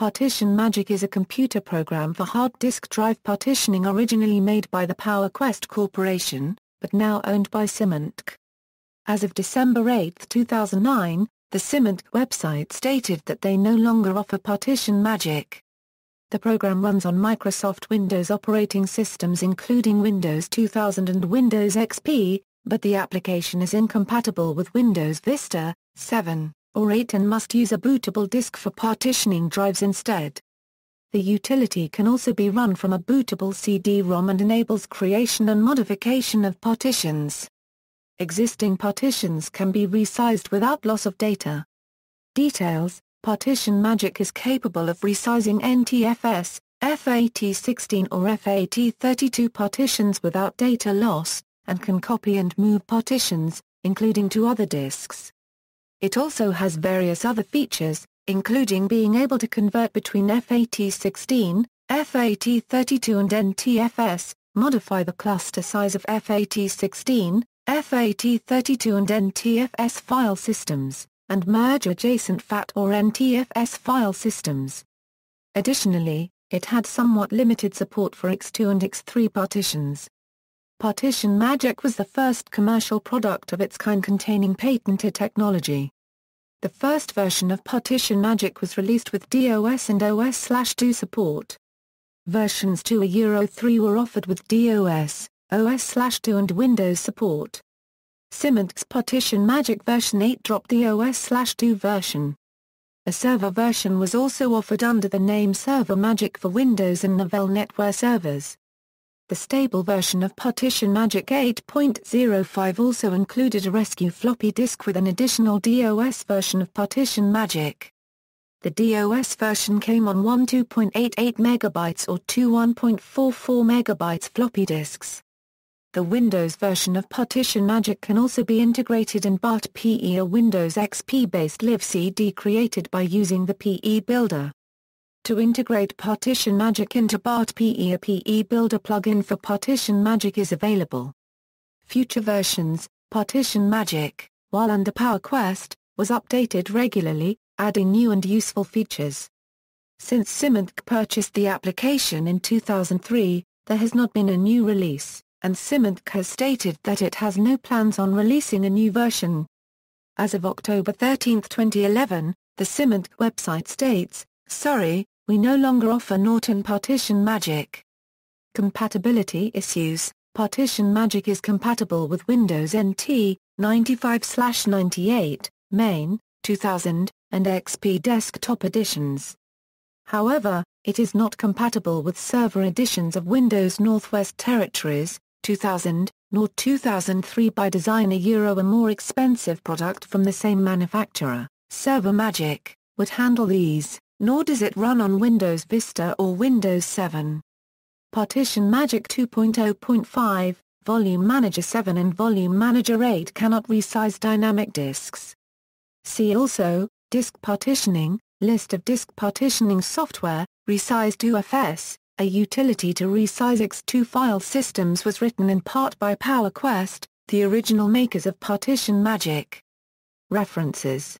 Partition Magic is a computer program for hard disk drive partitioning originally made by the PowerQuest Corporation, but now owned by Symantec. As of December 8, 2009, the Symantec website stated that they no longer offer Partition Magic. The program runs on Microsoft Windows operating systems including Windows 2000 and Windows XP, but the application is incompatible with Windows Vista 7. Or and must use a bootable disk for partitioning drives instead. The utility can also be run from a bootable CD-ROM and enables creation and modification of partitions. Existing partitions can be resized without loss of data. Details, Partition Magic is capable of resizing NTFS, FAT16 or FAT32 partitions without data loss, and can copy and move partitions, including to other disks. It also has various other features, including being able to convert between FAT16, FAT32 and NTFS, modify the cluster size of FAT16, FAT32 and NTFS file systems, and merge adjacent FAT or NTFS file systems. Additionally, it had somewhat limited support for X2 and X3 partitions. Partition Magic was the first commercial product of its kind containing patented technology. The first version of Partition Magic was released with DOS and OS/2 support. Versions 2 or 3 were offered with DOS, OS/2 and Windows support. Symantec's Partition Magic version 8 dropped the OS/2 version. A server version was also offered under the name Server Magic for Windows and Novell NetWare servers. The stable version of Partition Magic 8.05 also included a rescue floppy disk with an additional DOS version of Partition Magic. The DOS version came on one 2.88 MB or two 1.44 MB floppy disks. The Windows version of Partition Magic can also be integrated in BART PE or Windows XP-based CD created by using the PE Builder. To integrate Partition Magic into BART PE a PE Builder plugin for Partition Magic is available. Future versions, Partition Magic, while under PowerQuest, was updated regularly, adding new and useful features. Since Symantec purchased the application in 2003, there has not been a new release, and Symantec has stated that it has no plans on releasing a new version. As of October 13, 2011, the Symantec website states, Sorry, we no longer offer Norton partition magic. Compatibility issues Partition magic is compatible with Windows NT, 95-98, main, 2000, and XP desktop editions. However, it is not compatible with server editions of Windows Northwest Territories, 2000, nor 2003 by design a euro a more expensive product from the same manufacturer, Server Magic, would handle these nor does it run on Windows Vista or Windows 7. Partition Magic 2.0.5, Volume Manager 7 and Volume Manager 8 cannot resize dynamic disks. See also, Disk Partitioning, List of disk partitioning software, Resize UFS, a utility to resize X2 file systems was written in part by PowerQuest, the original makers of Partition Magic. References